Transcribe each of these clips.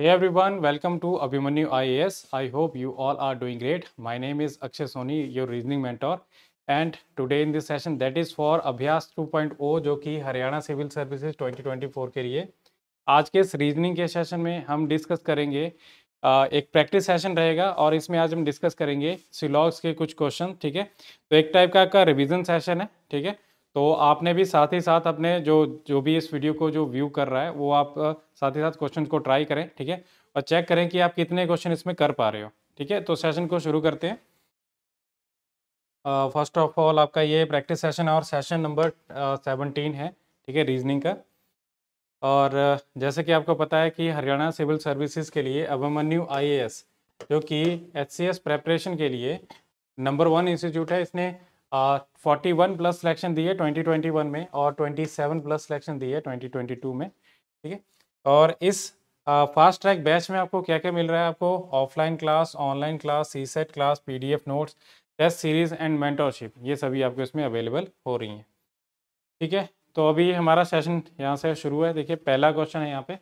Hey everyone, welcome to Abhimanyu IAS. I hope you all are doing great. My name is Akshay Soni, your reasoning mentor. And today in this session that is for अभ्यास 2.0 जो कि Haryana civil services 2024 के लिए आज के इस reasoning के session में हम डिस्कस करेंगे एक प्रैक्टिस सेशन रहेगा और इसमें आज हम डिस्कस करेंगे सिलॉग्स के कुछ क्वेश्चन ठीक है तो एक टाइप का, का रिविजन सेशन है ठीक है तो आपने भी साथ ही साथ अपने जो जो भी इस वीडियो को जो व्यू कर रहा है वो आप साथ ही साथ क्वेश्चन को ट्राई करें ठीक है और चेक करें कि आप कितने क्वेश्चन इसमें कर पा रहे हो ठीक है तो सेशन को शुरू करते हैं फर्स्ट ऑफ ऑल आपका ये प्रैक्टिस सेशन और सेशन नंबर सेवनटीन है ठीक है रीजनिंग का और जैसे कि आपको पता है कि हरियाणा सिविल सर्विसेज के लिए अभिमन्यू आईएएस जो कि एच सी प्रेपरेशन के लिए नंबर वन इंस्टीट्यूट है इसने फोर्टी वन प्लस सिलेक्शन दिए ट्वेंटी ट्वेंटी वन में और ट्वेंटी सेवन प्लस सिलेक्शन दिए ट्वेंटी ट्वेंटी टू में ठीक है और इस फास्ट ट्रैक बैच में आपको क्या क्या मिल रहा है आपको offline class online class C set class P D F notes test series and mentorship ये सभी आपको इसमें अवेलेबल हो रही हैं ठीक है तो अभी हमारा सेशन यहाँ से शुरू है देखिए पहला क्वेश्चन है यहाँ पे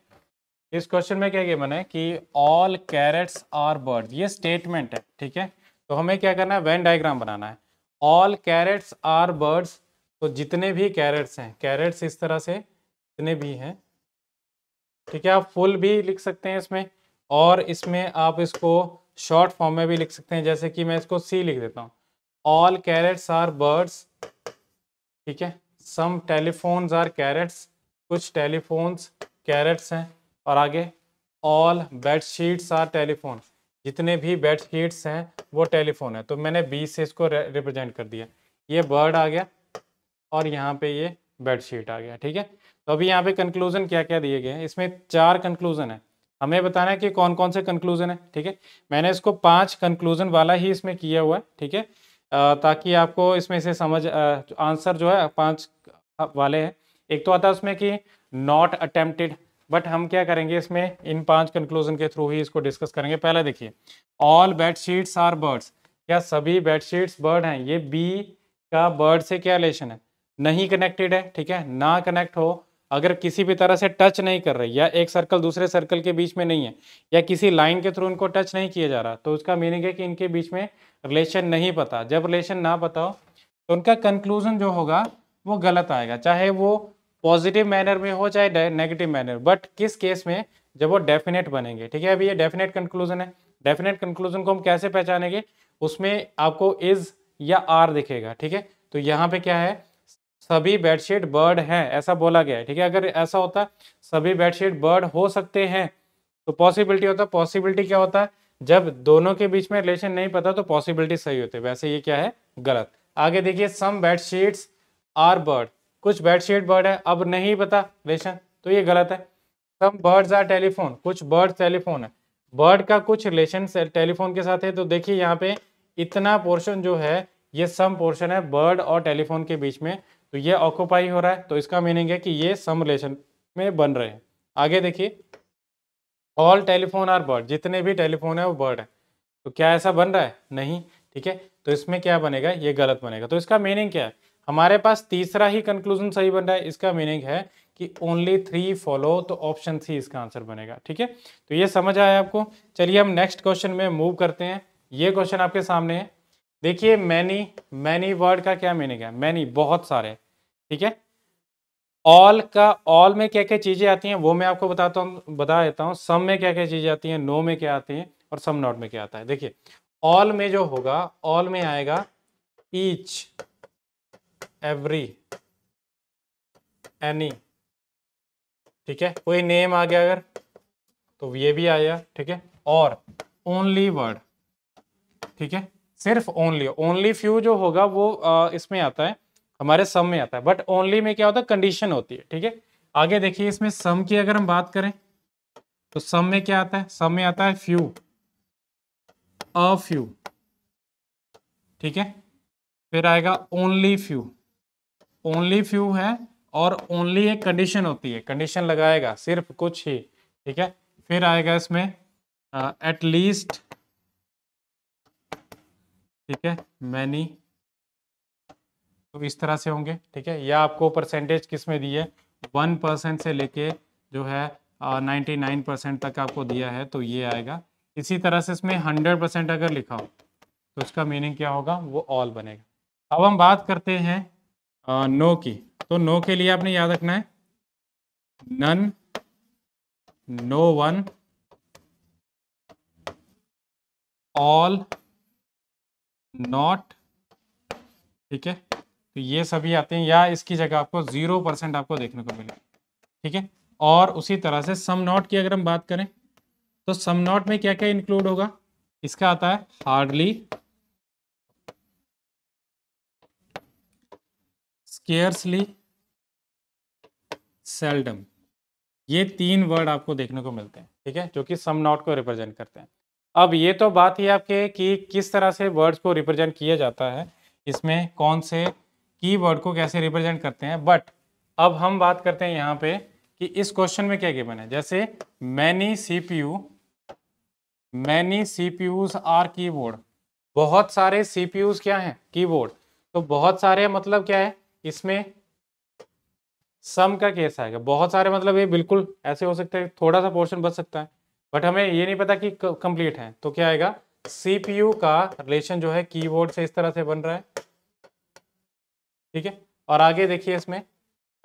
इस क्वेश्चन में क्या क्या है कि ऑल कैरेट्स आर बर्ड ये स्टेटमेंट है ठीक है तो हमें क्या करना है वेन डायग्राम बनाना है ऑल कैरेट्स आर बर्ड्स तो जितने भी कैरेट्स हैं कैरेट्स इस तरह से जितने भी हैं ठीक है आप फुल भी लिख सकते हैं इसमें और इसमें आप इसको शॉर्ट फॉर्म में भी लिख सकते हैं जैसे कि मैं इसको सी लिख देता हूँ ऑल कैरेट्स आर बर्ड्स ठीक है सम टेलीफोन्स आर कैरेट्स कुछ टेलीफोन्स कैरेट्स हैं और आगे all bed sheets are telephone जितने भी बेड शीट्स हैं वो टेलीफोन है तो मैंने बीस से इसको रिप्रेजेंट कर दिया ये बर्ड आ गया और यहाँ पे ये बेड शीट आ गया ठीक है तो अभी यहाँ पे कंक्लूजन क्या क्या दिए गए हैं इसमें चार कंक्लूजन है हमें बताना है कि कौन कौन से कंक्लूजन है ठीक है मैंने इसको पांच कंक्लूजन वाला ही इसमें किया हुआ है ठीक है ताकि आपको इसमें से समझ आंसर जो है पांच वाले हैं एक तो आता है उसमें कि नॉट अटेम्प्टेड बट हम क्या करेंगे इसमें इन पांच कंक्लूजन के थ्रू ही इसको डिस्कस करेंगे पहले देखिए ऑल बेडशीट्स आर बर्ड्स क्या सभी बेडशीट्स बर्ड हैं ये बी का बर्ड से क्या रिलेशन है नहीं कनेक्टेड है ठीक है ना कनेक्ट हो अगर किसी भी तरह से टच नहीं कर रही या एक सर्कल दूसरे सर्कल के बीच में नहीं है या किसी लाइन के थ्रू इनको टच नहीं किया जा रहा तो उसका मीनिंग है कि इनके बीच में रिलेशन नहीं पता जब रिलेशन ना पता हो तो उनका कंक्लूजन जो होगा वो गलत आएगा चाहे वो पॉजिटिव मैनर में हो चाहे नेगेटिव मैनर बट किस केस में जब वो डेफिनेट बनेंगे ठीक है अभी ये डेफिनेट कंक्लूजन है डेफिनेट कंक्लूजन को हम कैसे पहचानेंगे उसमें आपको इज या आर दिखेगा ठीक है तो यहाँ पे क्या है सभी बेडशीट बर्ड हैं ऐसा बोला गया है ठीक है अगर ऐसा होता सभी बेडशीट बर्ड हो सकते हैं तो पॉसिबिलिटी होता पॉसिबिलिटी क्या होता है जब दोनों के बीच में रिलेशन नहीं पता तो पॉसिबिलिटी सही होती है वैसे ये क्या है गलत आगे देखिए सम बेडशीट्स आर बर्ड कुछ बेडशीट बर्ड है अब नहीं पता रिलेशन तो ये गलत है सम बर्ड्स आर टेलीफोन कुछ बर्ड टेलीफोन है बर्ड का कुछ रिलेशन टेलीफोन के साथ है तो देखिए यहाँ पे इतना पोर्शन जो है ये सम पोर्शन है बर्ड और टेलीफोन के बीच में तो ये ऑक्यूपाई हो रहा है तो इसका मीनिंग है कि ये सम रिलेशन में बन रहे हैं आगे देखिए ऑल टेलीफोन आर बर्ड जितने भी टेलीफोन है वो बर्ड है तो क्या ऐसा बन रहा है नहीं ठीक है तो इसमें क्या बनेगा ये गलत बनेगा तो इसका मीनिंग क्या है हमारे पास तीसरा ही कंक्लूजन सही बन रहा है इसका मीनिंग है कि ओनली थ्री फॉलो तो ऑप्शन सी इसका आंसर बनेगा ठीक है तो ये समझ आया आपको चलिए हम नेक्स्ट क्वेश्चन में मूव करते हैं ये क्वेश्चन आपके सामने है देखिए मैनी मैनी वर्ड का क्या मीनिंग है मैनी बहुत सारे ठीक है ऑल का ऑल में क्या क्या चीज़ें आती हैं वो मैं आपको बताता हूँ बता देता हूँ सम में क्या क्या चीज़ें आती हैं नो में क्या आती हैं और सम नॉट में क्या आता है देखिए ऑल में जो होगा ऑल में आएगा ईच एवरी एनी ठीक है कोई नेम आ गया अगर तो ये भी आया ठीक है और ओनली वर्ड ठीक है सिर्फ ओनली ओनली फ्यू जो होगा वो आ, इसमें आता है हमारे सम में आता है बट ओनली में क्या होता है कंडीशन होती है ठीक है आगे देखिए इसमें सम की अगर हम बात करें तो सम में क्या आता है सम में आता है फ्यू अ फ्यू ठीक है फिर आएगा ओनली फ्यू ओनली फ्यू है और ओनली एक कंडीशन होती है कंडीशन लगाएगा सिर्फ कुछ ही ठीक है फिर आएगा इसमें एट लीस्ट ठीक है मैनी तो इस तरह से होंगे ठीक है या आपको परसेंटेज किस में दी है वन परसेंट से लेके जो है नाइन्टी नाइन परसेंट तक आपको दिया है तो ये आएगा इसी तरह से इसमें हंड्रेड परसेंट अगर लिखा हो तो उसका मीनिंग क्या होगा वो ऑल बनेगा अब हम बात करते हैं नो की तो नो के लिए आपने याद रखना है none no one all not ठीक है तो ये सभी आते हैं या इसकी जगह आपको जीरो परसेंट आपको देखने को मिले ठीक है और उसी तरह से सम नॉट की अगर हम बात करें तो सम नॉट में क्या क्या इंक्लूड होगा इसका आता है हार्डली स्केयर्सली सेल्डम ये तीन वर्ड आपको देखने को मिलते हैं ठीक है जो कि सम नॉट को रिप्रेजेंट करते हैं अब ये तो बात ही आपके कि किस तरह से वर्ड्स को रिप्रेजेंट किया जाता है इसमें कौन से की वर्ड को कैसे रिप्रेजेंट करते हैं बट अब हम बात करते हैं यहाँ पे कि इस क्वेश्चन में क्या गिवन है जैसे many C P U many C P Us are keyboard बहुत सारे सी पी यूज क्या हैं की बोर्ड तो बहुत सारे मतलब क्या है इसमें सम का केस आएगा बहुत सारे मतलब ये बिल्कुल ऐसे हो सकते हैं थोड़ा सा पोर्शन बच सकता है बट हमें ये नहीं पता कि कंप्लीट है तो क्या आएगा सीपीयू का रिलेशन जो है कीबोर्ड से इस तरह से बन रहा है ठीक है और आगे देखिए इसमें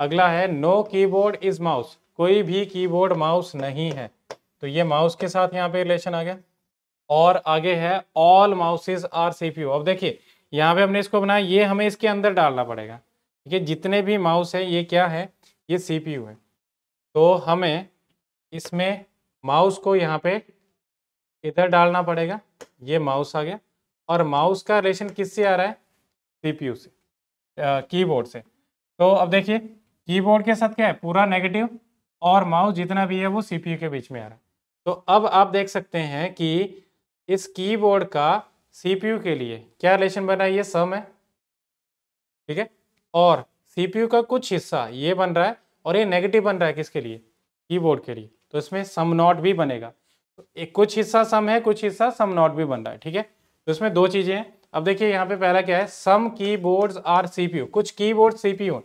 अगला है नो कीबोर्ड इज माउस कोई भी कीबोर्ड माउस नहीं है तो ये माउस के साथ यहाँ पे रिलेशन आ गया और आगे है ऑल माउसेज आर सीपीयू अब देखिए यहाँ पे हमने इसको बनाया ये हमें इसके अंदर डालना पड़ेगा ठीक है जितने भी माउस है ये क्या है ये सीपीयू है तो हमें इसमें माउस को यहाँ पे इधर डालना पड़ेगा ये माउस आ गया और माउस का रेशन किससे आ रहा है सीपीयू से कीबोर्ड से तो अब देखिए कीबोर्ड के साथ क्या है पूरा नेगेटिव और माउस जितना भी है वो सीपीयू के बीच में आ रहा है तो अब आप देख सकते हैं कि इस कीबोर्ड का सीपीयू के लिए क्या रिलेशन बना ये सम है ठीक है और सीपीयू का कुछ हिस्सा ये बन रहा है और ये नेगेटिव बन रहा है किसके लिए कीबोर्ड के लिए तो इसमें सम नॉट भी बनेगा तो एक कुछ हिस्सा सम है कुछ हिस्सा सम नॉट भी बन रहा है ठीक है तो इसमें दो चीज़ें हैं अब देखिए यहाँ पे पहला क्या है सम कीबोर्ड्स आर सीपीयू कुछ कीबोर्ड सीपीयू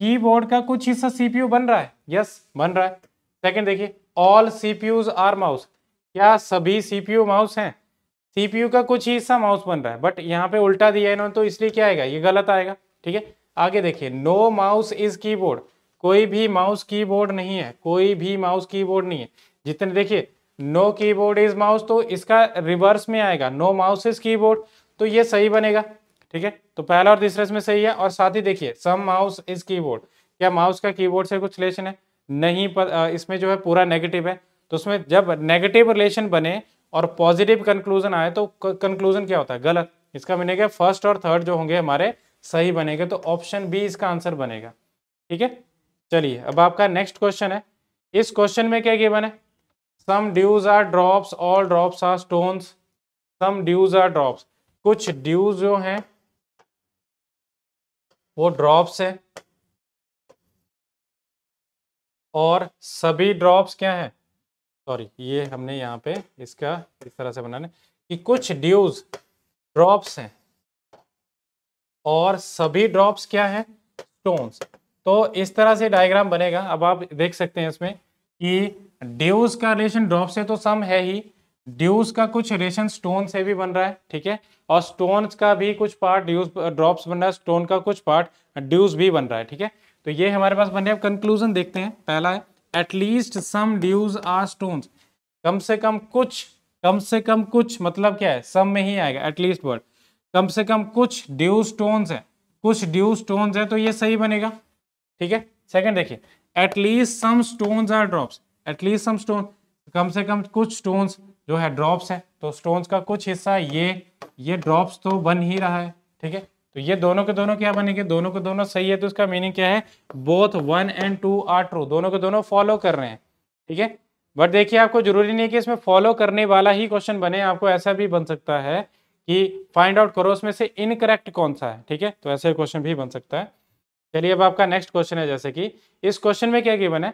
कीबोर्ड का कुछ हिस्सा सीपीयू बन रहा है यस yes, बन रहा है सेकेंड देखिए ऑल सीपीयूज आर माउस क्या सभी सीपीयू माउस हैं सीपीयू का कुछ हिस्सा माउस बन रहा है बट यहाँ पे उल्टा दिया इन्होंने तो इसलिए क्या आएगा ये गलत आएगा ठीक है आगे देखिए नो माउस इज कीबोर्ड कोई भी माउस कीबोर्ड नहीं है कोई भी माउस कीबोर्ड नहीं है जितने देखिए नो कीबोर्ड इज माउस तो इसका रिवर्स में आएगा नो माउस इज कीबोर्ड तो ये सही बनेगा ठीक है तो पहला और तीसरे इसमें सही है और साथ ही देखिए सम माउस इज कीबोर्ड क्या माउस का कीबोर्ड से कुछ रिलेशन है नहीं पर इसमें जो है पूरा नेगेटिव है तो उसमें जब नेगेटिव रिलेशन बने और पॉजिटिव कंक्लूजन आए तो कंक्लूजन क्या होता है गलत इसका बनेगा फर्स्ट और थर्ड जो होंगे हमारे सही बनेगा तो ऑप्शन बी इसका आंसर बनेगा ठीक है चलिए अब आपका नेक्स्ट क्वेश्चन है इस क्वेश्चन में क्या गिवन है some dews are drops all drops are stones some dews are drops कुछ ड्यूज जो हैं वो ड्रॉप्स है और सभी ड्रॉप्स क्या हैं सॉरी ये हमने यहाँ पे इसका इस तरह से बनाना कि कुछ ड्यूज ड्रॉप्स हैं और सभी ड्रॉप्स क्या है स्टोन्स तो इस तरह से डायग्राम बनेगा अब आप देख सकते हैं इसमें कि ड्यूज का रिलेशन ड्रॉप से तो सम है ही ड्यूज का कुछ रिलेशन स्टोन से भी बन रहा है ठीक है और स्टोन का भी कुछ पार्ट ड्यूज ड्रॉप्स बन रहा है स्टोन का कुछ पार्ट ड्यूज भी बन रहा है ठीक है तो ये हमारे पास बन रहे है कंक्लूजन देखते हैं पहला है at least some dews are stones कम से कम कुछ कम से कम कुछ मतलब क्या है सम में ही आएगा एटलीस्ट वर्ड कम से कम कुछ ड्यू स्टोन्स हैं कुछ ड्यू स्टोन्स हैं तो ये सही बनेगा ठीक है सेकंड देखिए at least some stones are drops at least some stone कम से कम कुछ स्टोन्स जो है ड्रॉप्स हैं तो स्टोन्स का कुछ हिस्सा ये ये ड्रॉप्स तो बन ही रहा है ठीक है तो ये दोनों के दोनों क्या बनेंगे दोनों के दोनों सही है तो इसका मीनिंग क्या है both one and two are true दोनों के दोनों फॉलो कर रहे हैं ठीक है बट देखिए आपको जरूरी नहीं है कि इसमें फॉलो करने वाला ही क्वेश्चन बने आपको ऐसा भी बन सकता है कि फाइंड आउट करो उसमें से इनकरेक्ट कौन सा है ठीक है तो ऐसे क्वेश्चन भी बन सकता है चलिए अब आपका नेक्स्ट क्वेश्चन है जैसे कि इस क्वेश्चन में क्या गिवन है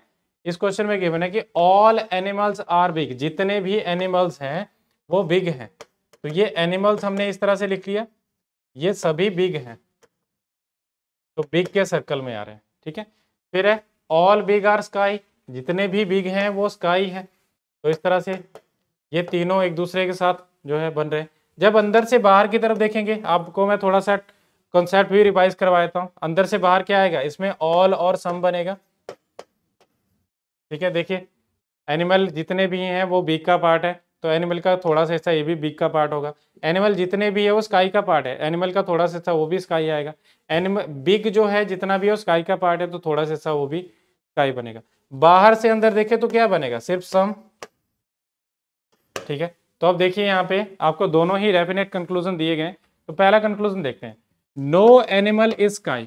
इस क्वेश्चन में गिवन है कि ऑल एनिमल्स आर बिग जितने भी एनिमल्स हैं वो बिग हैं तो ये एनिमल्स हमने इस तरह से लिख लिया ये सभी बिग हैं तो बिग के सर्कल में आ रहे हैं ठीक है फिर है ऑल बिग आर स्काई जितने भी बिग हैं वो स्काई है तो इस तरह से ये तीनों एक दूसरे के साथ जो है बन रहे हैं जब अंदर से बाहर की तरफ देखेंगे आपको मैं थोड़ा सा कॉन्सेप्ट भी रिवाइज करवा देता हूँ अंदर से बाहर क्या आएगा इसमें ऑल और सम बनेगा ठीक है देखिए एनिमल जितने भी हैं वो बीक का पार्ट है तो एनिमल का थोड़ा सा हिस्सा ये भी बीक का पार्ट होगा एनिमल जितने भी है वो स्काई का पार्ट है एनिमल का थोड़ा सा हिस्सा वो भी स्काई आएगा एनिमल बिग जो है जितना भी है वो स्काई का पार्ट है तो थोड़ा सा हिस्सा वो भी स्काई बनेगा बाहर से अंदर देखे तो क्या बनेगा सिर्फ सम ठीक है तो अब देखिए यहाँ पे आपको दोनों ही डेफिनेट कंक्लूजन दिए गए तो पहला कंक्लूजन देखते हैं नो एनिमल इज स्काई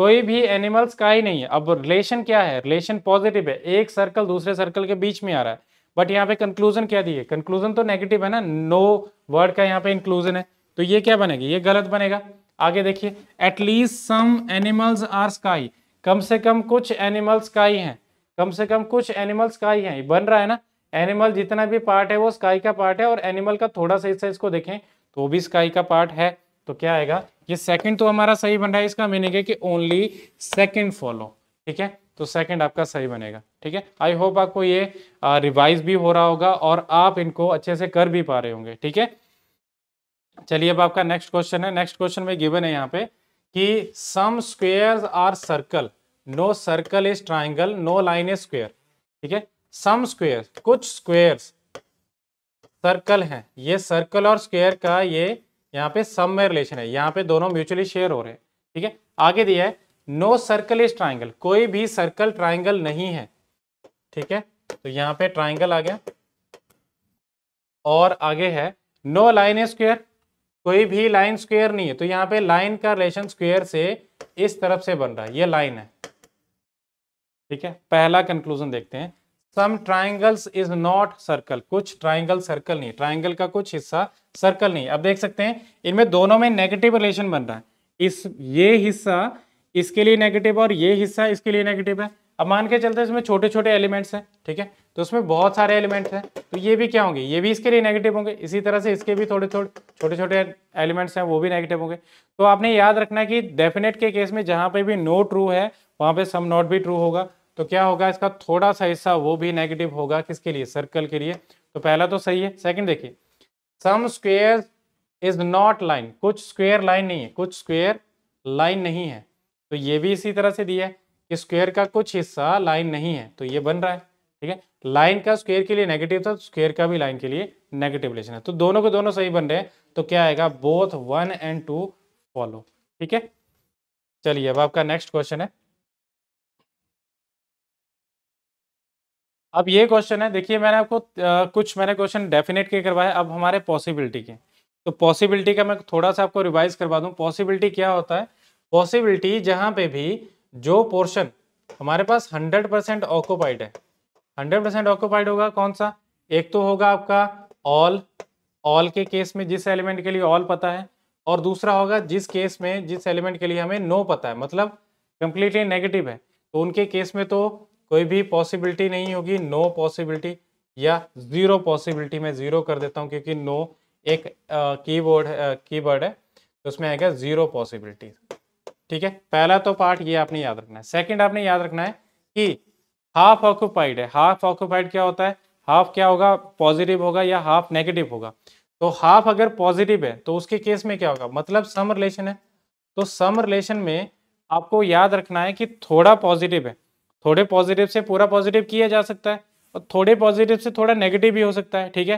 कोई भी एनिमल स्काई नहीं है अब रिलेशन क्या है रिलेशन पॉजिटिव है एक सर्कल दूसरे सर्कल के बीच में आ रहा है बट यहाँ पे कंक्लूजन क्या दिए कंक्लूजन तो नेगेटिव है ना नो वर्ड का यहाँ पे इंक्लूजन है तो ये क्या बनेगा ये गलत बनेगा आगे देखिए at least some animals are sky कम से कम कुछ एनिमल्स स्काई हैं कम से कम कुछ एनिमल्स स्काई हैं बन रहा है ना एनिमल जितना भी पार्ट है वो स्काई का पार्ट है और एनिमल का थोड़ा सा हिस्सा इसको देखें तो भी स्काई का पार्ट है तो क्या आएगा ये सेकंड तो हमारा सही बन रहा है इसका मीनिंग है कि ओनली सेकंड फॉलो ठीक है तो सेकंड आपका सही बनेगा ठीक है आई होप आपको ये रिवाइज भी हो रहा होगा और आप इनको अच्छे से कर भी पा रहे होंगे ठीक है चलिए अब आपका नेक्स्ट क्वेश्चन है नेक्स्ट क्वेश्चन में गिवन है यहाँ पे कि some square are circle no circle is triangle no line is square ठीक है सम स्क्वेयर कुछ स्क्वेयर्स सर्कल हैं ये सर्कल और स्क्वेयर का ये यहाँ पे सम में रिलेशन है यहाँ पे दोनों म्यूचुअली शेयर हो रहे हैं ठीक है आगे दिया है नो सर्कल इज ट्राइंगल कोई भी सर्कल ट्राइंगल नहीं है ठीक है तो यहाँ पे ट्राइंगल आ गया और आगे है नो लाइन ए स्क्वेयर कोई भी लाइन स्क्वेयर नहीं है तो यहाँ पे लाइन का रिलेशन स्क्वेयर से इस तरफ से बन रहा है ये लाइन है ठीक है पहला कंक्लूजन देखते हैं some triangles is not circle कुछ ट्राइंगल सर्कल नहीं ट्राइंगल का कुछ हिस्सा सर्कल नहीं अब देख सकते हैं इनमें दोनों में नेगेटिव रिलेशन बन रहा है इस ये हिस्सा इसके लिए नेगेटिव और ये हिस्सा इसके लिए नेगेटिव है अब मान के चलते इसमें छोटे छोटे एलिमेंट्स हैं ठीक है तो उसमें बहुत सारे एलिमेंट्स हैं तो ये भी क्या होंगे ये भी इसके लिए नेगेटिव होंगे इसी तरह से इसके भी थोड़े थोड़े छोटे छोटे एलिमेंट्स हैं वो भी नेगेटिव होंगे तो आपने याद रखना कि डेफिनेट के केस में जहाँ पे भी नो ट्रू है वहाँ पे सम नॉट भी ट्रू होगा तो क्या होगा इसका थोड़ा सा हिस्सा वो भी नेगेटिव होगा किसके लिए सर्कल के लिए तो पहला तो सही है सेकंड देखिए some square is not line कुछ स्क्वेयर लाइन नहीं है कुछ स्क्वेयर लाइन नहीं है तो ये भी इसी तरह से दिया है कि स्क्वेयर का कुछ हिस्सा लाइन नहीं है तो ये बन रहा है ठीक है लाइन का स्क्वेयर के लिए नेगेटिव था स्क्वेयर का भी लाइन के लिए नेगेटिव रिलेशन है तो दोनों के दोनों सही बन रहे हैं तो क्या आएगा both one and two follow ठीक है चलिए अब आपका नेक्स्ट क्वेश्चन है अब ये क्वेश्चन है देखिए मैंने आपको आ, कुछ मैंने क्वेश्चन डेफिनेट के करवाए अब हमारे पॉसिबिलिटी के तो पॉसिबिलिटी का मैं थोड़ा सा आपको रिवाइज करवा दूँ पॉसिबिलिटी क्या होता है पॉसिबिलिटी जहाँ पे भी जो पोर्शन हमारे पास हंड्रेड परसेंट ऑक्यूपाइड है हंड्रेड परसेंट ऑक्यूपाइड होगा कौन सा एक तो होगा आपका ऑल ऑल के केस में जिस एलिमेंट के लिए ऑल पता है और दूसरा होगा जिस केस में जिस एलिमेंट के लिए हमें नो पता है मतलब कंप्लीटली नेगेटिव है तो उनके केस में तो कोई भी पॉसिबिलिटी नहीं होगी नो पॉसिबिलिटी या ज़ीरो पॉसिबिलिटी में ज़ीरो कर देता हूँ क्योंकि नो एक की की कीवर्ड है तो उसमें आएगा ज़ीरो पॉसिबिलिटी ठीक है पहला तो पार्ट ये आपने याद रखना है सेकंड आपने याद रखना है कि हाफ ऑक्यूपाइड है हाफ ऑक्यूपाइड क्या होता है हाफ क्या होगा पॉजिटिव होगा या हाफ नेगेटिव होगा तो हाफ अगर पॉजिटिव है तो उसके केस में क्या होगा मतलब सम रिलेशन है तो सम रिलेशन में आपको याद रखना है कि थोड़ा पॉजिटिव है थोड़े पॉजिटिव से पूरा पॉजिटिव किया जा सकता है और थोड़े पॉजिटिव से थोड़ा नेगेटिव भी हो सकता है ठीक है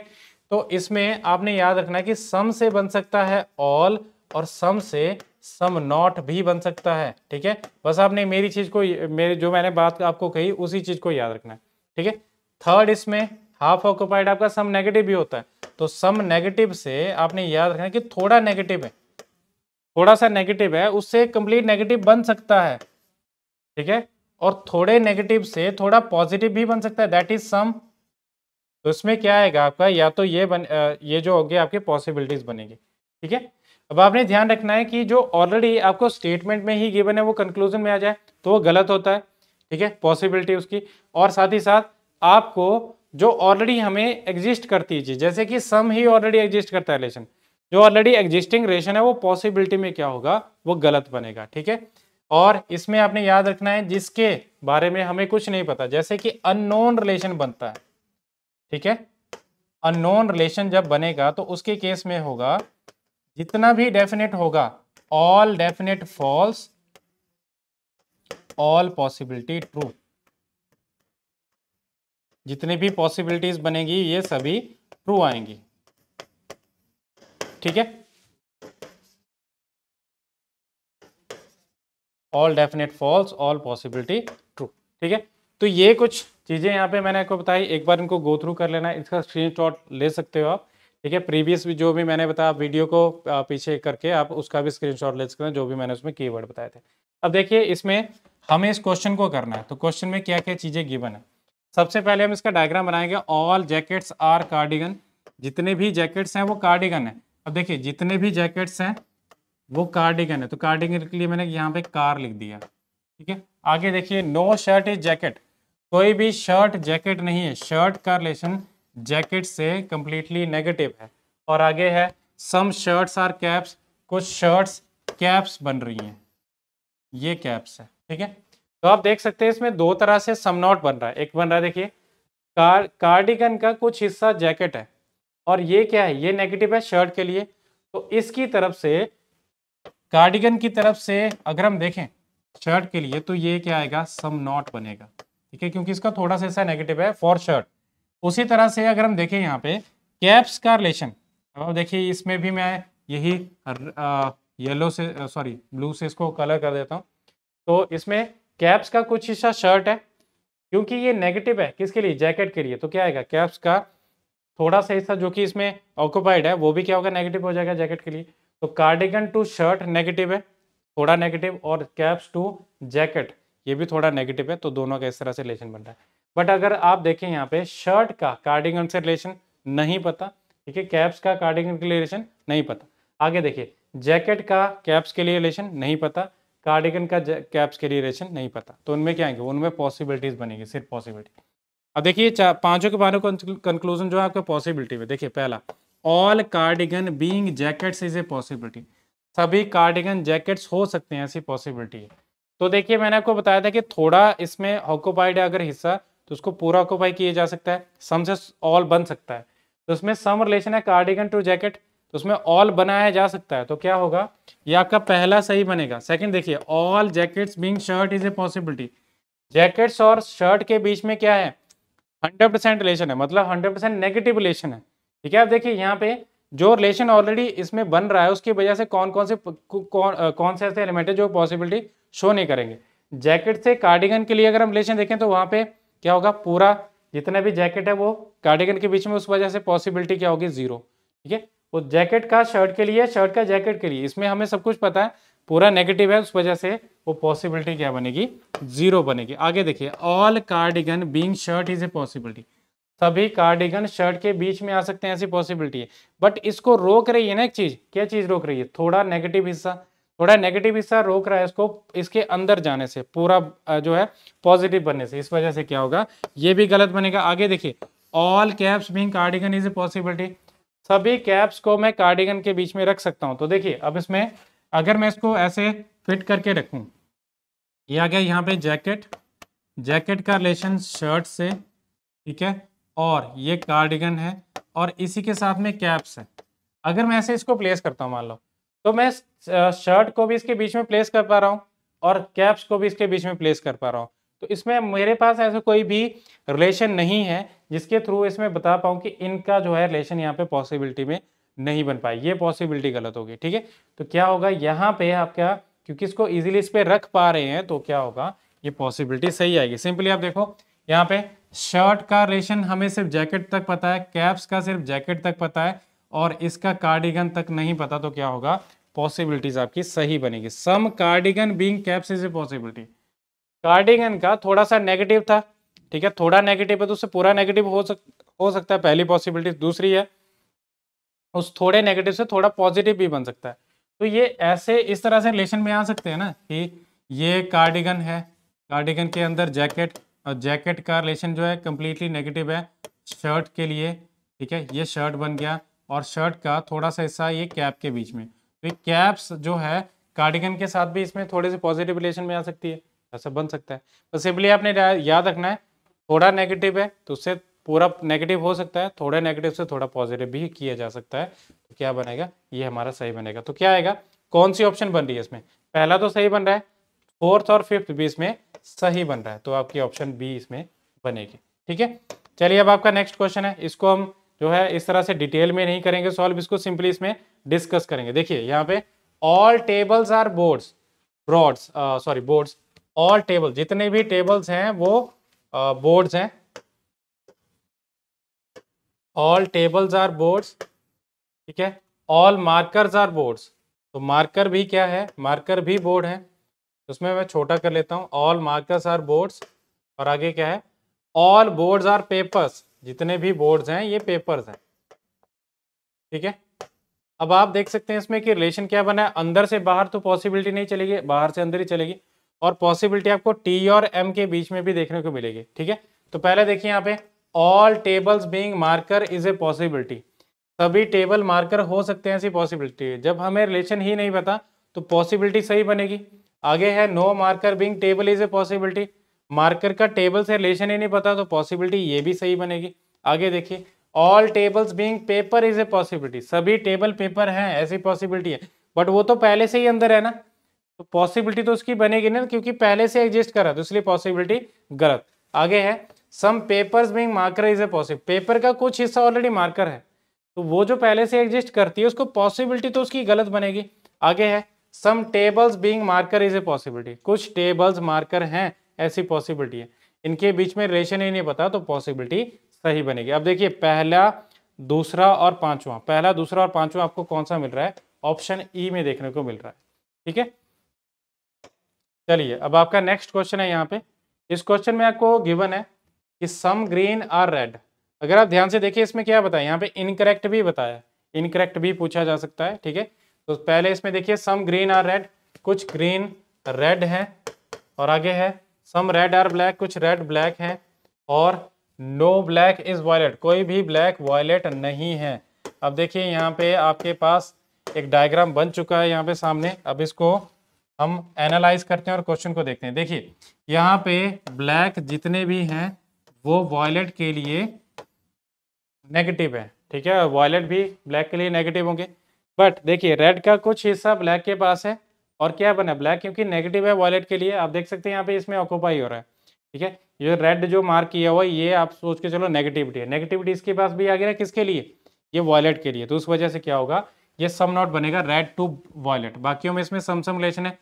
तो इसमें आपने याद रखना है कि सम से बन सकता है ऑल और सम से सम नॉट भी बन सकता है ठीक है बस आपने मेरी चीज को मेरे जो मैंने बात आपको कही उसी चीज को याद रखना है ठीक है थर्ड इसमें हाफ ऑक्यूपाइड आपका सम नेगेटिव भी होता है तो सम नेगेटिव से आपने याद रखना कि थोड़ा नेगेटिव है थोड़ा सा नेगेटिव है उससे कंप्लीट नेगेटिव बन सकता है ठीक है और थोड़े नेगेटिव से थोड़ा पॉजिटिव भी बन सकता है दैट इज सम तो इसमें क्या आएगा आपका या तो ये बन ये जो होगी आपकी पॉसिबिलिटीज बनेगी ठीक है अब आपने ध्यान रखना है कि जो ऑलरेडी आपको स्टेटमेंट में ही गिवन है वो कंक्लूजन में आ जाए तो वो गलत होता है ठीक है पॉसिबिलिटी उसकी और साथ ही साथ आपको जो ऑलरेडी हमें एग्जिस्ट करती है जैसे कि सम ही ऑलरेडी एग्जिस्ट करता है रिलेशन जो ऑलरेडी एग्जिस्टिंग रिलेशन है वो पॉसिबिलिटी में क्या होगा वो गलत बनेगा ठीक है और इसमें आपने याद रखना है जिसके बारे में हमें कुछ नहीं पता जैसे कि अननोन रिलेशन बनता है ठीक है अननोन रिलेशन जब बनेगा तो उसके केस में होगा जितना भी डेफिनेट होगा all definite false all possibility true जितनी भी पॉसिबिलिटीज बनेगी ये सभी ट्रू आएंगी ठीक है all definite false all possibility true ठीक है तो ये कुछ चीज़ें यहाँ पे मैंने आपको बताई एक बार इनको गो थ्रू कर लेना इसका स्क्रीनशॉट ले सकते हो आप ठीक है प्रीवियस भी जो भी मैंने बताया वीडियो को पीछे करके आप उसका भी स्क्रीनशॉट ले सकते हैं जो भी मैंने उसमें कीवर्ड बताए थे अब देखिए इसमें हमें इस क्वेश्चन को करना है तो क्वेश्चन में क्या क्या चीज़ें गिवन है सबसे पहले हम इसका डायग्राम बनाएंगे ऑल जैकेट्स आर कार्डिगन जितने भी जैकेट्स हैं वो कार्डिगन है अब देखिए जितने भी जैकेट्स हैं वो कार्डिगन है तो कार्डिगन के लिए मैंने यहाँ पे कार लिख दिया ठीक है आगे देखिए नो शर्ट इज जैकेट कोई भी शर्ट जैकेट नहीं है शर्ट का रिलेशन जैकेट से कम्प्लीटली नेगेटिव है और आगे है सम शर्ट्स आर कैप्स कुछ शर्ट्स कैप्स बन रही हैं ये कैप्स है ठीक है तो आप देख सकते हैं इसमें दो तरह से सम नॉट बन रहा है एक बन रहा है देखिए कार कार्डिगन का कुछ हिस्सा जैकेट है और ये क्या है ये नेगेटिव है शर्ट के लिए तो इसकी तरफ से कार्डिगन की तरफ से अगर हम देखें शर्ट के लिए तो ये क्या आएगा सम नॉट बनेगा ठीक है क्योंकि इसका थोड़ा सा ऐसा नेगेटिव है फॉर शर्ट उसी तरह से अगर हम देखें यहाँ पे कैप्स का रिलेशन अब देखिए इसमें भी मैं यही येलो से सॉरी ब्लू से इसको कलर कर देता हूँ तो इसमें कैप्स का कुछ हिस्सा शर्ट है क्योंकि ये नेगेटिव है किसके लिए जैकेट के लिए तो क्या आएगा कैप्स का थोड़ा सा हिस्सा जो कि इसमें ऑक्यूपाइड है वो भी क्या होगा नेगेटिव हो जाएगा जैकेट के लिए तो कार्डिगन टू शर्ट नेगेटिव है थोड़ा नेगेटिव और कैप्स टू जैकेट ये भी थोड़ा नेगेटिव है तो दोनों का इस तरह से रिलेशन बन रहा है बट अगर आप देखें यहाँ पे शर्ट का कार्डिगन से रिलेशन नहीं पता ठीक है कैप्स का कार्डिगन के लिए रिलेशन नहीं पता आगे देखिए जैकेट का कैप्स के लिए रिलेशन नहीं पता कार्डिगन का कैप्स के लिए रिलेशन नहीं पता तो उनमें क्या आएंगे उनमें पॉसिबिलिटीज बनेगी सिर्फ पॉसिबिलिटी अब देखिए पांचों के बारे में कंक्लूजन जो है आपका पॉसिबिलिटी में देखिए पहला all cardigan being jackets is a possibility सभी कार्डिगन जैकेट्स हो सकते हैं ऐसी पॉसिबिलिटी है तो देखिए मैंने आपको बताया था कि थोड़ा इसमें ऑक्यूपाइड है अगर हिस्सा तो उसको पूरा ऑक्यूपाई किया जा सकता है सम से ऑल बन सकता है तो उसमें सम रिलेशन है कार्डिगन टू जैकेट तो उसमें ऑल बनाया जा सकता है तो क्या होगा ये आपका पहला सही बनेगा सेकंड देखिए all jackets being shirt is a possibility jackets और शर्ट के बीच में क्या है हंड्रेड परसेंट रिलेशन है मतलब हंड्रेड परसेंट नेगेटिव रिलेशन है ठीक है आप देखिए यहाँ पे जो रिलेशन ऑलरेडी इसमें बन रहा है उसकी वजह से कौन कौन से कौन कौन से ऐसे एलिमेंट है जो पॉसिबिलिटी शो नहीं करेंगे जैकेट से कार्डिगन के लिए अगर हम रिलेशन देखें तो वहाँ पे क्या होगा पूरा जितना भी जैकेट है वो कार्डिगन के बीच में उस वजह से पॉसिबिलिटी क्या होगी जीरो ठीक है वो जैकेट का शर्ट के लिए शर्ट का जैकेट के लिए इसमें हमें सब कुछ पता है पूरा नेगेटिव है उस वजह से वो पॉसिबिलिटी क्या बनेगी जीरो बनेगी आगे देखिए all cardigan being shirt is a possibility सभी कार्डिगन शर्ट के बीच में आ सकते हैं ऐसी पॉसिबिलिटी है बट इसको रोक रही है ना एक चीज क्या चीज रोक रही है थोड़ा नेगेटिव हिस्सा थोड़ा नेगेटिव हिस्सा रोक रहा है इसको इसके अंदर जाने से पूरा जो है पॉजिटिव बनने से इस वजह से क्या होगा ये भी गलत बनेगा आगे देखिए all caps being cardigan is a possibility सभी कैप्स को मैं कार्डिगन के बीच में रख सकता हूँ तो देखिए अब इसमें अगर मैं इसको ऐसे फिट करके रखू ये आ गया यहाँ पे जैकेट जैकेट का रिलेशन शर्ट से ठीक है और ये कार्डिगन है और इसी के साथ में कैप्स है अगर मैं ऐसे इसको प्लेस करता हूँ मान लो तो मैं शर्ट को भी इसके बीच में प्लेस कर पा रहा हूँ और कैप्स को भी इसके बीच में प्लेस कर पा रहा हूँ तो इसमें मेरे पास ऐसा कोई भी रिलेशन नहीं है जिसके थ्रू इसमें बता पाऊँ कि इनका जो है रिलेशन यहाँ पे पॉसिबिलिटी में नहीं बन पाए ये पॉसिबिलिटी गलत होगी ठीक है तो क्या होगा यहाँ पे आपका क्योंकि इसको ईजिली इस पर रख पा रहे हैं तो क्या होगा ये पॉसिबिलिटी सही आएगी सिंपली आप देखो यहाँ पे शर्ट का रेशन हमें सिर्फ जैकेट तक पता है कैप्स का सिर्फ जैकेट तक पता है और इसका कार्डिगन तक नहीं पता तो क्या होगा पॉसिबिलिटीज आपकी सही बनेगी some cardigan being caps is a possibility cardigan का थोड़ा सा नेगेटिव था ठीक है थोड़ा नेगेटिव है तो उससे पूरा नेगेटिव हो सक हो सकता है पहली पॉसिबिलिटी दूसरी है उस थोड़े नेगेटिव से थोड़ा पॉजिटिव भी बन सकता है तो ये ऐसे इस तरह से रिलेशन में आ सकते हैं ना कि ये कार्डिगन है कार्डिगन के अंदर जैकेट और जैकेट का रिलेशन जो है कम्प्लीटली नेगेटिव है शर्ट के लिए ठीक है ये शर्ट बन गया और शर्ट का थोड़ा सा हिस्सा ये कैप के बीच में तो ये कैप्स जो है कार्डिगन के साथ भी इसमें थोड़े से पॉजिटिव रिलेशन में आ सकती है ऐसा बन सकता है तो सिंपली आपने याद रखना है थोड़ा नेगेटिव है तो उससे पूरा नेगेटिव हो सकता है थोड़ा नेगेटिव से थोड़ा पॉजिटिव भी किया जा सकता है तो क्या बनेगा ये हमारा सही बनेगा तो क्या आएगा कौन सी ऑप्शन बन रही है इसमें पहला तो सही बन रहा है फोर्थ और फिफ्थ भी इसमें सही बन रहा है तो आपकी ऑप्शन बी इसमें बनेगी ठीक है चलिए अब आपका नेक्स्ट क्वेश्चन है इसको हम जो है इस तरह से डिटेल में नहीं करेंगे सॉल्व इसको सिंपली इसमें डिस्कस करेंगे देखिए यहाँ पे all tables are boards broads sorry boards all table जितने भी टेबल्स हैं वो बोर्ड्स uh, हैं ऑल टेबल्स आर बोर्ड्स ठीक है ऑल मार्कर्स आर बोर्ड्स तो मार्कर भी क्या है मार्कर भी बोर्ड है उसमें मैं छोटा कर लेता हूँ ऑल मार्कर्स आर बोर्ड्स और आगे क्या है ऑल बोर्ड्स आर पेपर्स जितने भी बोर्ड्स हैं ये पेपर्स हैं ठीक है अब आप देख सकते हैं इसमें कि रिलेशन क्या बना है अंदर से बाहर तो पॉसिबिलिटी नहीं चलेगी बाहर से अंदर ही चलेगी और पॉसिबिलिटी आपको टी और एम के बीच में भी देखने को मिलेगी ठीक है तो पहले देखिए यहाँ पे all tables being marker is a possibility सभी टेबल मार्कर हो सकते हैं ऐसी पॉसिबिलिटी जब हमें रिलेशन ही नहीं पता तो पॉसिबिलिटी सही बनेगी आगे है no marker being table is a possibility marker का टेबल से रिलेशन ही नहीं पता तो पॉसिबिलिटी ये भी सही बनेगी आगे देखिए all tables being paper is a possibility सभी टेबल पेपर हैं ऐसी पॉसिबिलिटी है बट वो तो पहले से ही अंदर है ना तो पॉसिबिलिटी तो उसकी बनेगी ना क्योंकि पहले से एग्जिस्ट करा तो इसलिए पॉसिबिलिटी गलत आगे है some papers being marker is a possible paper का कुछ हिस्सा ऑलरेडी मार्कर है तो वो जो पहले से एग्जिस्ट करती है उसको पॉसिबिलिटी तो उसकी गलत बनेगी आगे है some tables being marker is a possibility कुछ टेबल्स मार्कर हैं ऐसी पॉसिबिलिटी है इनके बीच में रिलेशन ही नहीं पता तो पॉसिबिलिटी सही बनेगी अब देखिए पहला दूसरा और पांचवा पहला दूसरा और पांचवा आपको कौन सा मिल रहा है ऑप्शन ई e में देखने को मिल रहा है ठीक है चलिए अब आपका नेक्स्ट क्वेश्चन है यहाँ पे इस क्वेश्चन में आपको गिवन है कि सम ग्रीन आर रेड अगर आप ध्यान से देखिए इसमें क्या बताया यहाँ पे इनकरेक्ट भी बताया इनकरेक्ट भी पूछा जा सकता है ठीक है तो पहले इसमें देखिए सम ग्रीन आर रेड कुछ ग्रीन रेड है और आगे है सम रेड आर ब्लैक कुछ रेड ब्लैक है और नो ब्लैक इज़ वायलेट कोई भी ब्लैक वायलेट नहीं है अब देखिए यहाँ पे आपके पास एक डायग्राम बन चुका है यहाँ पे सामने अब इसको हम एनालाइज करते हैं और क्वेश्चन को देखते हैं देखिए यहाँ पे ब्लैक जितने भी हैं वो वॉयलेट के लिए नेगेटिव है ठीक है वॉयलेट भी ब्लैक के लिए नेगेटिव होंगे बट देखिए रेड का कुछ हिस्सा ब्लैक के पास है और क्या बना ब्लैक क्योंकि नेगेटिव है वॉलेट के लिए आप देख सकते हैं यहाँ पे इसमें ऑक्यूपाई हो रहा है ठीक है ये रेड जो मार्क किया हुआ ये आप सोच के चलो नेगेटिविटी है नेगेटिविटी इसके पास भी आ गया किसके लिए ये वॉलेट के लिए तो उस वजह से क्या होगा ये सम नॉट बनेगा रेड टू वॉलेट बाकी में इसमें सम सम रिलेशन है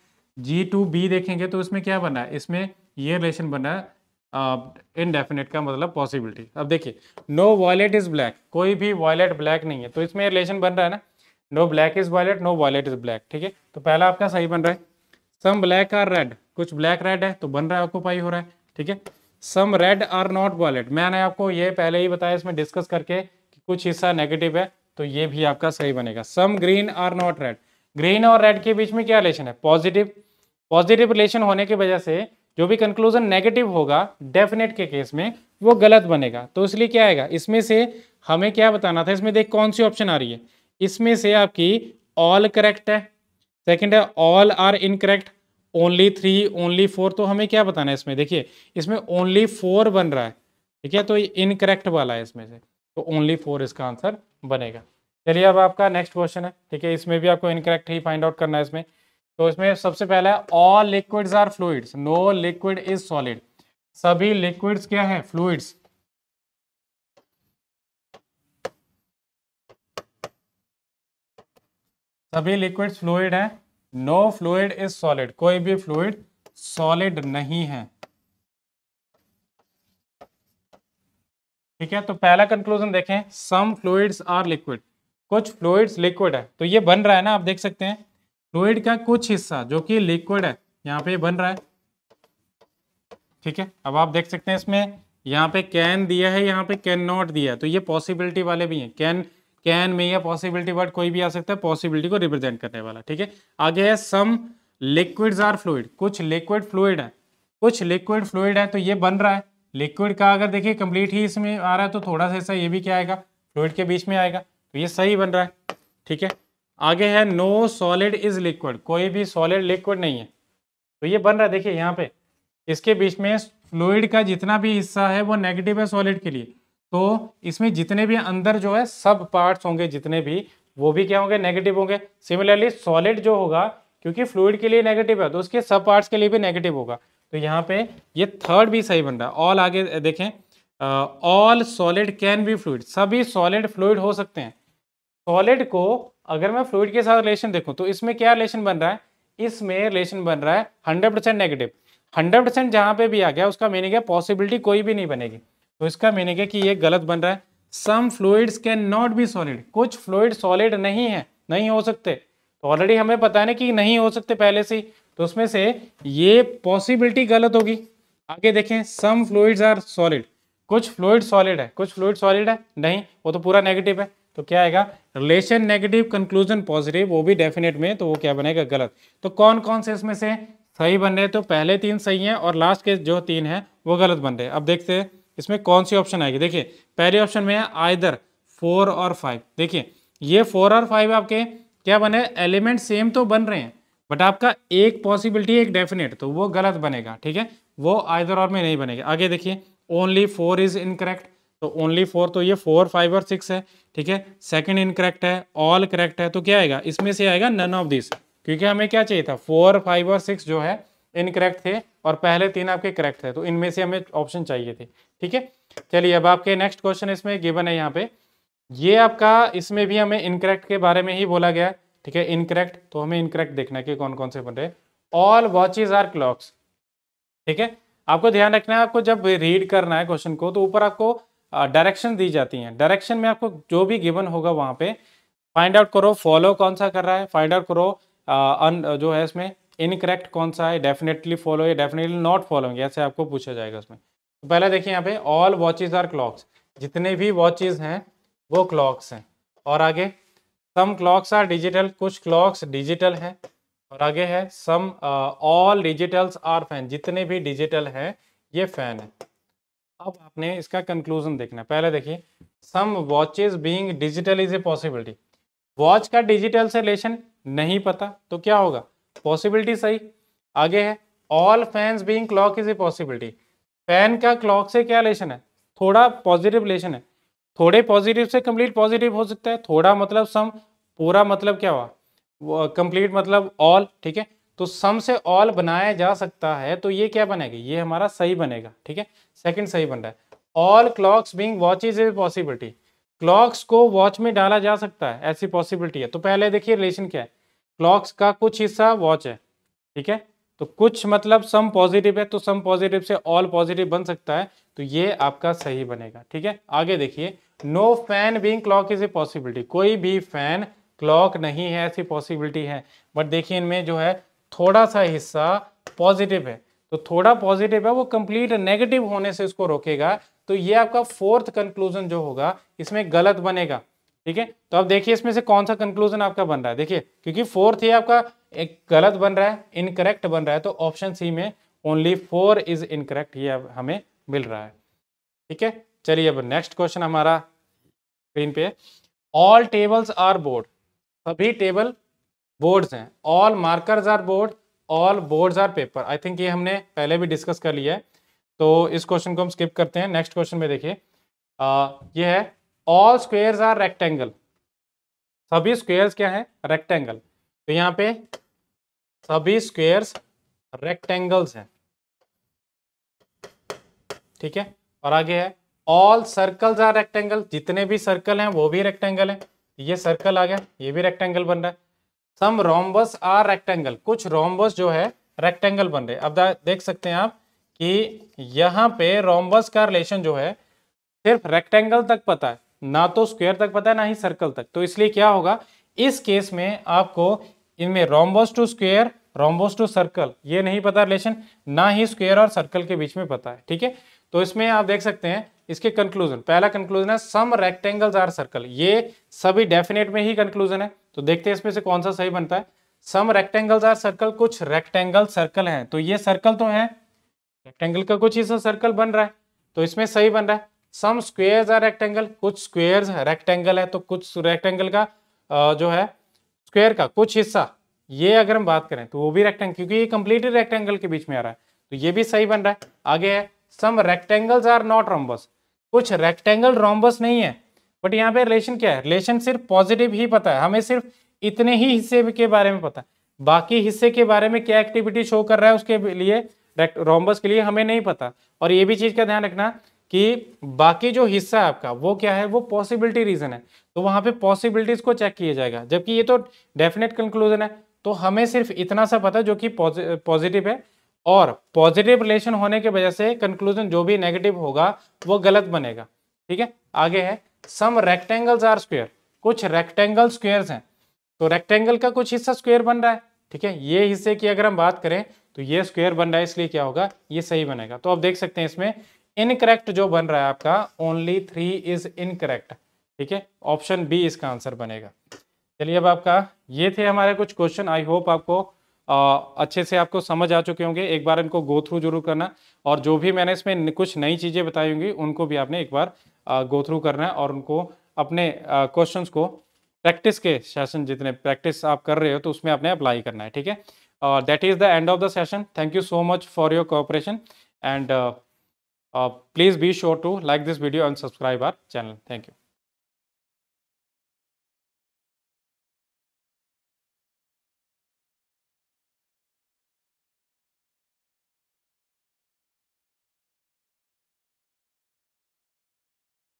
जी टू बी देखेंगे तो इसमें क्या बना है इसमें ये रिलेशन बना है इनडेफिनेट का मतलब पॉसिबिलिटी अब देखिए नो वॉलेट इज ब्लैक कोई भी वॉलेट ब्लैक नहीं है तो इसमें रिलेशन बन रहा है ना no black is wallet no wallet is black ठीक है तो पहला आपका सही बन रहा है सम ब्लैक आर रेड कुछ ब्लैक रेड है तो बन रहा है ऑक्यूपाई हो रहा है ठीक है some red are not wallet मैंने आपको ये पहले ही बताया इसमें डिस्कस करके कि कुछ हिस्सा नेगेटिव है तो ये भी आपका सही बनेगा some green are not red green और रेड के बीच में क्या रिलेशन है पॉजिटिव पॉजिटिव रिलेशन होने की वजह से जो भी कंक्लूजन नेगेटिव होगा डेफिनेट के केस में वो गलत बनेगा तो इसलिए क्या आएगा इसमें से हमें क्या बताना था इसमें देख कौन सी ऑप्शन आ रही है इसमें से आपकी ऑल करेक्ट है सेकंड है all are incorrect only three only four तो हमें क्या बताना है इसमें देखिए इसमें ओनली फोर बन रहा है ठीक है तो ये इनकरेक्ट वाला है इसमें से तो ओनली फोर इसका आंसर बनेगा चलिए अब आपका नेक्स्ट क्वेश्चन है ठीक है इसमें भी आपको इनकरेक्ट ही फाइंड आउट करना है इसमें तो इसमें सबसे पहला है all liquids are fluids no liquid is solid सभी लिक्विड्स क्या है फ्लूड्स सभी लिक्विड फ्लूड हैं नो फ्लूड इज सॉलिड कोई भी फ्लूड सॉलिड नहीं है ठीक है तो पहला कंक्लूजन देखें सम फ्लूड्स आर लिक्विड कुछ फ्लूड्स लिक्विड है तो ये बन रहा है ना आप देख सकते हैं फ्लूड का कुछ हिस्सा जो कि लिक्विड है यहाँ पे बन रहा है ठीक है अब आप देख सकते हैं इसमें यहाँ पे कैन दिया है यहाँ पे कैन नॉट दिया है तो ये पॉसिबिलिटी वाले भी हैं कैन कैन में या पॉसिबिलिटी वर्ड कोई भी आ सकता है पॉसिबिलिटी को रिप्रेजेंट करने वाला ठीक है आगे है सम लिक्विड्स आर फ्लूड कुछ लिक्विड फ्लूड है कुछ लिक्विड फ्लूड है तो ये बन रहा है लिक्विड का अगर देखिए कंप्लीट ही इसमें आ रहा है तो थोड़ा सा ऐसा ये भी क्या आएगा फ्लूड के बीच में आएगा तो ये सही बन रहा है ठीक है आगे है नो सॉलिड इज लिक्विड कोई भी सॉलिड लिक्विड नहीं है तो ये बन रहा है देखिए यहाँ पे इसके बीच में फ्लूड का जितना भी हिस्सा है वो नेगेटिव है सॉलिड के लिए तो इसमें जितने भी अंदर जो है सब पार्ट्स होंगे जितने भी वो भी क्या होंगे नेगेटिव होंगे सिमिलरली सॉलिड जो होगा क्योंकि फ्लूड के लिए नेगेटिव है तो उसके सब पार्ट्स के लिए भी नेगेटिव होगा तो यहाँ पे ये थर्ड भी सही बन रहा है ऑल आगे देखें all solid can be fluid सभी सॉलिड फ्लूड हो सकते हैं सॉलिड को अगर मैं फ्लूड के साथ रिलेशन देखूँ तो इसमें क्या रिलेशन बन रहा है इसमें रिलेशन बन रहा है hundred percent negative hundred percent जहाँ पे भी आ गया उसका मीनिंग है पॉसिबिलिटी कोई भी नहीं बनेगी तो इसका मीनिंग है कि ये गलत बन रहा है some fluids can not be solid कुछ फ्लूड सॉलिड नहीं है नहीं हो सकते तो ऑलरेडी हमें पता है ना कि नहीं हो सकते पहले से तो उसमें से ये पॉसिबिलिटी गलत होगी आगे देखें सम फ्लूड्स आर सॉलिड कुछ फ्लूड सॉलिड है कुछ फ्लूड सॉलिड है नहीं वो तो पूरा नेगेटिव है तो क्या आएगा रिलेशन नेगेटिव कंक्लूजन पॉजिटिव वो भी डेफिनेट में तो वो क्या बनेगा गलत तो कौन कौन से इसमें से सही बन रहे तो पहले तीन सही हैं और लास्ट के जो तीन हैं वो गलत बन रहे अब देखते हैं इसमें कौन सी ऑप्शन आएगी देखिए पहले ऑप्शन में है आइदर फोर और फाइव देखिए ये फोर और फाइव आपके क्या बने एलिमेंट सेम तो बन रहे हैं बट आपका एक पॉसिबिलिटी एक डेफिनेट तो वो गलत बनेगा ठीक है वो आइदर और में नहीं बनेगा आगे देखिए ओनली फोर इज इनकरेक्ट तो ओनली फोर तो ये फोर फाइव और सिक्स है ठीक है सेकेंड इनकरेक्ट है ऑल करेक्ट है तो क्या आएगा इसमें से आएगा नन ऑफ दिस क्योंकि हमें क्या चाहिए था फोर फाइव और सिक्स जो है इनकरेक्ट थे और पहले तीन आपके करेक्ट थे तो इनमें से हमें ऑप्शन चाहिए थे ठीक है चलिए अब आपके नेक्स्ट क्वेश्चन इसमें गिवन है यहाँ पे ये आपका इसमें भी हमें इनकरेक्ट के बारे में ही बोला गया ठीक है इनकरेक्ट तो हमें इनकरेक्ट देखना है कि कौन कौन से बन रहे ऑल वॉचेज आर क्लॉक्स ठीक है आपको ध्यान रखना है आपको जब रीड करना है क्वेश्चन को तो ऊपर आपको डायरेक्शन दी जाती हैं डायरेक्शन में आपको जो भी गिवन होगा वहाँ पे फाइंड आउट करो फॉलो कौन सा कर रहा है फाइंड आउट करो अन जो है इसमें इनकरेक्ट कौन सा है डेफिनेटली फॉलो या डेफिनेटली नॉट फॉलोइंग ऐसे आपको पूछा जाएगा उसमें तो पहले देखिए यहाँ पे ऑल वॉचेज आर क्लॉक्स जितने भी वॉचेज हैं वो क्लॉक्स हैं और आगे सम क्लॉक्स आर डिजिटल कुछ क्लॉक्स डिजिटल हैं और आगे है some all digitals are fan जितने भी डिजिटल हैं ये फैन है अब आपने इसका कंक्लूजन देखना पहले देखिए some watches being digital is a possibility watch का डिजिटल से रिलेशन नहीं पता तो क्या होगा पॉसिबिलिटी सही आगे है all fans being clock is a possibility fan का क्लॉक से क्या रिलेशन है थोड़ा पॉजिटिव रिलेशन है थोड़े पॉजिटिव से कंप्लीट पॉजिटिव हो सकता है थोड़ा मतलब सम पूरा मतलब क्या हुआ कंप्लीट मतलब ऑल ठीक है तो सम से ऑल बनाया जा सकता है तो ये क्या बनेगा ये हमारा सही बनेगा ठीक है सेकंड सही बन रहा है all clocks being watch is a possibility clocks को वॉच में डाला जा सकता है ऐसी पॉसिबिलिटी है तो पहले देखिए रिलेशन क्या है क्लॉक्स का कुछ हिस्सा वॉच है ठीक है तो कुछ मतलब सम पॉजिटिव है तो सम पॉजिटिव से ऑल पॉजिटिव बन सकता है तो ये आपका सही बनेगा ठीक है आगे देखिए no fan being clock is a possibility कोई भी फैन क्लॉक नहीं है ऐसी पॉसिबिलिटी है बट देखिए इनमें जो है थोड़ा सा हिस्सा पॉजिटिव है तो थोड़ा पॉजिटिव है वो कंप्लीट नेगेटिव होने से इसको रोकेगा तो ये आपका फोर्थ कंक्लूजन जो होगा इसमें गलत बनेगा ठीक है तो अब देखिए इसमें से कौन सा कंक्लूजन आपका बन रहा है देखिए क्योंकि फोर्थ ये आपका एक गलत बन रहा है इनकरेक्ट बन रहा है तो ऑप्शन सी में ओनली फोर इज इनकरेक्ट ये अब हमें मिल रहा है ठीक है चलिए अब नेक्स्ट क्वेश्चन हमारा स्क्रीन पे ऑल टेबल्स आर बोर्ड सभी टेबल बोर्ड्स हैं all markers are board all boards are paper I think ये हमने पहले भी डिस्कस कर लिया है तो इस क्वेश्चन को हम स्किप करते हैं नेक्स्ट क्वेश्चन में देखिए ये है ऑल स्क्वेयर्स आर रेक्टेंगल सभी स्क्वेयर्स क्या है रेक्टेंगल तो यहाँ पे सभी स्क्वेयर्स रेक्टेंगल्स हैं ठीक है और आगे है ऑल सर्कल्स आर रेक्टेंगल जितने भी सर्कल हैं वो भी रेक्टेंगल हैं ये सर्कल आ गया ये भी रेक्टेंगल बन रहा है सम रोम्बस आर रेक्टेंगल कुछ रोम्बस जो है रेक्टेंगल बन रहे अब देख सकते हैं आप कि यहाँ पे रोम्बस का रिलेशन जो है सिर्फ रेक्टेंगल तक पता है ना तो स्क्वायर तक पता है ना ही सर्कल तक तो इसलिए क्या होगा इस केस में आपको इनमें rhombus to square rhombus to circle ये नहीं पता रिलेशन ना ही स्क्वेयर और सर्कल के बीच में पता है ठीक है तो इसमें आप देख सकते हैं इसके कंक्लूजन पहला कंक्लूजन है सम रेक्टेंगल्स आर सर्कल ये सभी डेफिनेट में ही कंक्लूजन है तो देखते हैं इसमें से कौन सा सही बनता है सम रेक्टेंगल्स आर सर्कल कुछ रेक्टेंगल सर्कल हैं तो ये सर्कल तो है रेक्टेंगल का कुछ हिस्सा सर्कल बन रहा है तो इसमें सही बन रहा है सम स्क्वेयर्स आर रेक्टेंगल कुछ स्क्वेयर्स रेक्टेंगल है तो कुछ रेक्टेंगल का जो है स्क्वेयर का कुछ हिस्सा ये अगर हम बात करें तो वो भी रेक्टेंगल क्योंकि ये कंप्लीटली रेक्टेंगल के बीच में आ रहा है तो ये भी सही बन रहा है आगे है some rectangles are not rhombus कुछ रेक्टेंगल रोम्बस नहीं है बट यहाँ पे रिलेशन क्या है रिलेशन सिर्फ पॉजिटिव ही पता है हमें सिर्फ इतने ही हिस्से के बारे में पता है बाकी हिस्से के बारे में क्या एक्टिविटी शो कर रहा है उसके लिए रोम्बस के लिए हमें नहीं पता और ये भी चीज़ का ध्यान रखना कि बाकी जो हिस्सा है आपका वो क्या है वो पॉसिबिलिटी रीजन है तो वहां पे पॉसिबिलिटीज को चेक किया जाएगा जबकि ये तो डेफिनेट कंक्लूजन है तो हमें सिर्फ इतना सा पता जो कि पॉजिटिव है और पॉजिटिव रिलेशन होने की वजह से कंक्लूजन जो भी नेगेटिव होगा वो गलत बनेगा ठीक है आगे है सम रेक्टेंगल्स आर स्क्वेयर कुछ रेक्टेंगल स्क्वेयर हैं तो रेक्टेंगल का कुछ हिस्सा स्क्वेयर बन रहा है ठीक है ये हिस्से की अगर हम बात करें तो ये स्क्वेयर बन रहा है इसलिए क्या होगा ये सही बनेगा तो आप देख सकते हैं इसमें इनकरेक्ट जो बन रहा है आपका ओनली थ्री इज इनकरेक्ट ठीक है ऑप्शन बी इसका आंसर बनेगा चलिए अब आपका ये थे हमारे कुछ क्वेश्चन आई होप आपको आ, अच्छे से आपको समझ आ चुके होंगे एक बार इनको गो थ्रू जरूर करना और जो भी मैंने इसमें कुछ नई चीज़ें बताई होंगी उनको भी आपने एक बार गो थ्रू करना है और उनको अपने क्वेश्चंस को प्रैक्टिस के सेशन जितने प्रैक्टिस आप कर रहे हो तो उसमें आपने अप्लाई करना है ठीक है that is the end of the session thank you so much for your cooperation and Uh, please be sure to like this video and subscribe our channel. Thank you.